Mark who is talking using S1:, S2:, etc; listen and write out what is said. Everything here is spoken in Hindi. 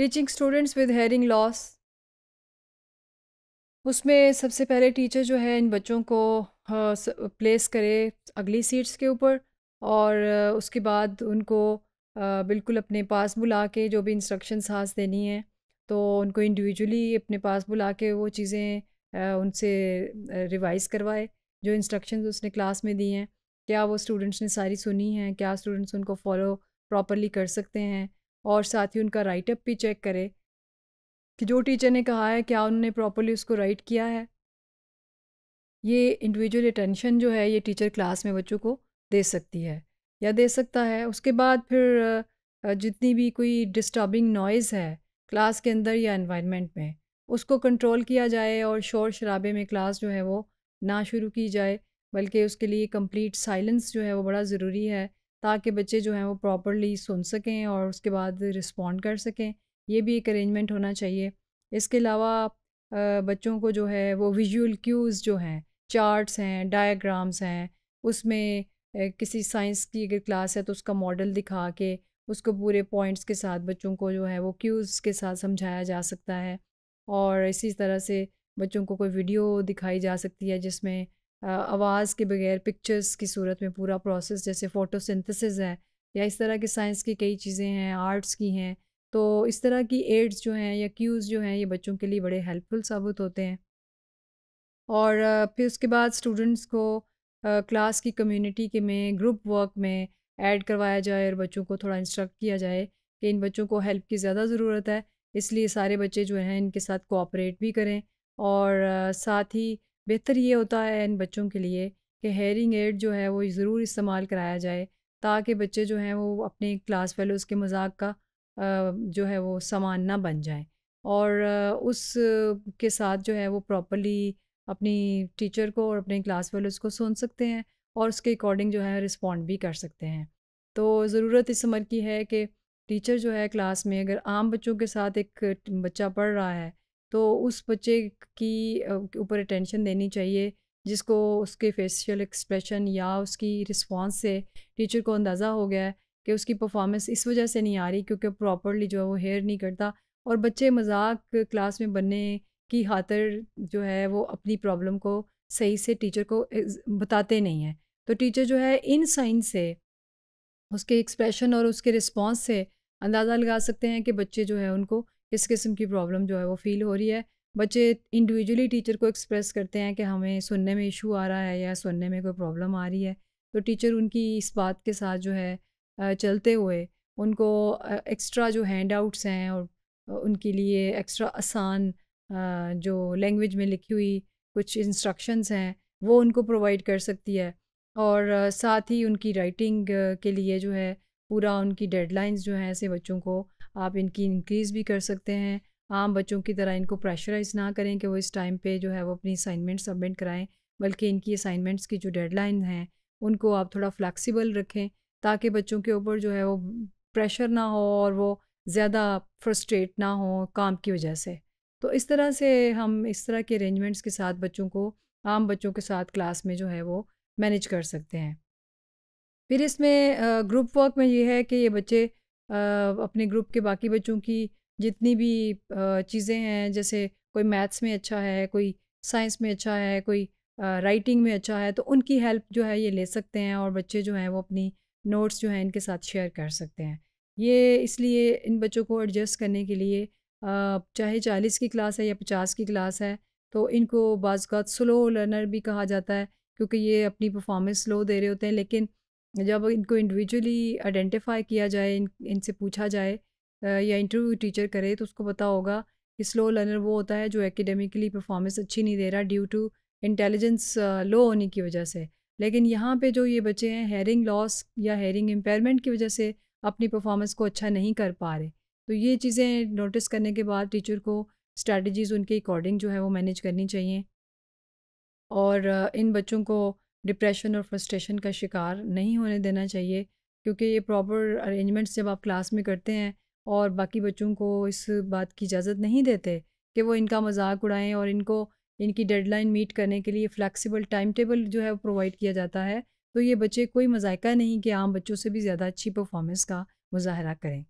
S1: teaching students with hearing loss उसमें सबसे पहले टीचर जो है इन बच्चों को प्लेस करे अगली सीट्स के ऊपर और उसके बाद उनको बिल्कुल अपने पास बुला के जो भी इंस्ट्रक्शन हाथ देनी है तो उनको इंडिविजुअली अपने पास बुला के वो चीज़ें उनसे रिवाइज़ करवाए जो इंस्ट्रक्शंस उसने क्लास में दी हैं क्या वो स्टूडेंट्स ने सारी सुनी हैं क्या स्टूडेंट्स उनको फॉलो प्रॉपरली कर सकते हैं और साथ ही उनका राइटअप भी चेक करें कि जो टीचर ने कहा है क्या उन्होंने प्रॉपरली उसको राइट किया है ये इंडिविजुअल अटेंशन जो है ये टीचर क्लास में बच्चों को दे सकती है या दे सकता है उसके बाद फिर जितनी भी कोई डिस्टर्बिंग नॉइज़ है क्लास के अंदर या एनवायरनमेंट में उसको कंट्रोल किया जाए और शोर शराबे में क्लास जो है वो ना शुरू की जाए बल्कि उसके लिए कंप्लीट साइलेंस जो है वो बड़ा ज़रूरी है ताकि बच्चे जो हैं वो प्रॉपरली सुन सकें और उसके बाद रिस्पॉन्ड कर सकें ये भी एक अरेंजमेंट होना चाहिए इसके अलावा बच्चों को जो है वो विजुअल क्यूज़ जो हैं चार्ट्स हैं डायग्राम्स हैं उसमें किसी साइंस की अगर क्लास है तो उसका मॉडल दिखा के उसको पूरे पॉइंट्स के साथ बच्चों को जो है वो क्यूज़ के साथ समझाया जा सकता है और इसी तरह से बच्चों को कोई वीडियो दिखाई जा सकती है जिसमें आवाज़ के बगैर पिक्चर्स की सूरत में पूरा प्रोसेस जैसे फोटोसिंथेसिस है या इस तरह के साइंस की कई चीज़ें हैं आर्ट्स की हैं तो इस तरह की एड्स जो हैं या क्यूज़ जो हैं ये बच्चों के लिए बड़े हेल्पफुल साबित होते हैं और फिर उसके बाद स्टूडेंट्स को क्लास की कम्युनिटी के में ग्रुप वर्क में ऐड करवाया जाए और बच्चों को थोड़ा इंस्ट्रक्ट किया जाए कि इन बच्चों को हेल्प की ज़्यादा ज़रूरत है इसलिए सारे बच्चे जो हैं इनके साथ कोऑपरेट भी करें और साथ ही बेहतर ये होता है इन बच्चों के लिए कि हेयरिंग एड जो है वो ज़रूर इस्तेमाल कराया जाए ताकि बच्चे जो हैं वो अपने क्लास फेलोज़ के मजाक का जो है वो सामान ना बन जाए और उस के साथ जो है वो प्रॉपरली अपनी टीचर को और अपने क्लास फेलोज़ को सुन सकते हैं और उसके अकॉर्डिंग जो है रिस्पॉन्ड भी कर सकते हैं तो ज़रूरत इस समर की है कि टीचर जो है क्लास में अगर आम बच्चों के साथ एक बच्चा पढ़ रहा है तो उस बच्चे की ऊपर अटेंशन देनी चाहिए जिसको उसके फेशियल एक्सप्रेशन या उसकी रिस्पांस से टीचर को अंदाज़ा हो गया है कि उसकी परफॉर्मेंस इस वजह से नहीं आ रही क्योंकि प्रॉपरली जो है वो हेयर नहीं करता और बच्चे मजाक क्लास में बनने की खातर जो है वो अपनी प्रॉब्लम को सही से टीचर को बताते नहीं हैं तो टीचर जो है इन साइन से उसके एक्सप्रेशन और उसके रिस्पॉन्स से अंदाज़ा लगा सकते हैं कि बच्चे जो है उनको इस किस्म की प्रॉब्लम जो है वो फील हो रही है बच्चे इंडिविजुअली टीचर को एक्सप्रेस करते हैं कि हमें सुनने में इशू आ रहा है या सुनने में कोई प्रॉब्लम आ रही है तो टीचर उनकी इस बात के साथ जो है चलते हुए उनको एक्स्ट्रा जो हैंड आउट्स हैं और उनके लिए एक्स्ट्रा आसान जो लैंग्वेज में लिखी हुई कुछ इंस्ट्रक्शंस हैं वो उनको प्रोवाइड कर सकती है और साथ ही उनकी राइटिंग के लिए जो है पूरा उनकी डेडलाइंस जो हैं से बच्चों को आप इनकी इंक्रीज़ भी कर सकते हैं आम बच्चों की तरह इनको प्रेशराइज़ ना करें कि वो इस टाइम पे जो है वो अपनी असाइनमेंट सबमिट कराएं बल्कि इनकी असाइनमेंट्स की जो डेडलाइन हैं उनको आप थोड़ा फ्लैक्सीबल रखें ताकि बच्चों के ऊपर जो है वो प्रेशर ना हो और वो ज़्यादा फ्रस्ट्रेट ना हो काम की वजह से तो इस तरह से हम इस तरह के अरेंजमेंट्स के साथ बच्चों को आम बच्चों के साथ क्लास में जो है वो मैनेज कर सकते हैं फिर इसमें ग्रुप वर्क में ये है कि ये बच्चे अपने ग्रुप के बाकी बच्चों की जितनी भी चीज़ें हैं जैसे कोई मैथ्स में अच्छा है कोई साइंस में अच्छा है कोई राइटिंग में अच्छा है तो उनकी हेल्प जो है ये ले सकते हैं और बच्चे जो हैं वो अपनी नोट्स जो हैं इनके साथ शेयर कर सकते हैं ये इसलिए इन बच्चों को एडजस्ट करने के लिए चाहे चालीस की क्लास है या पचास की क्लास है तो इनको बाज़ स्लो लर्नर भी कहा जाता है क्योंकि ये अपनी परफॉर्मेंस स्लो दे रहे होते हैं लेकिन जब इनको इंडिविजुअली आइडेंटिफाई किया जाए इन इनसे पूछा जाए या इंटरव्यू टीचर करे तो उसको पता होगा कि स्लो लर्नर वो होता है जो एकेडमिकली परफॉर्मेंस अच्छी नहीं दे रहा ड्यू टू इंटेलिजेंस लो होने की वजह से लेकिन यहाँ पे जो ये बच्चे हैं हेयरिंग लॉस या हेयरिंग इम्पेयरमेंट की वजह से अपनी परफॉर्मेंस को अच्छा नहीं कर पा रहे तो ये चीज़ें नोटिस करने के बाद टीचर को स्ट्रैटीज़ उनके अकॉर्डिंग जो है वो मैनेज करनी चाहिए और इन बच्चों को डिप्रेशन और फ्रस्ट्रेशन का शिकार नहीं होने देना चाहिए क्योंकि ये प्रॉपर अरेंजमेंट्स जब आप क्लास में करते हैं और बाकी बच्चों को इस बात की इजाज़त नहीं देते कि वो इनका मजाक उड़ाएं और इनको इनकी डेडलाइन मीट करने के लिए फ़्लैक्सीबल टाइम टेबल जो है वो प्रोवाइड किया जाता है तो ये बच्चे कोई मजायका नहीं कि आम बच्चों से भी ज़्यादा अच्छी परफॉर्मेंस का मुजाहरा करें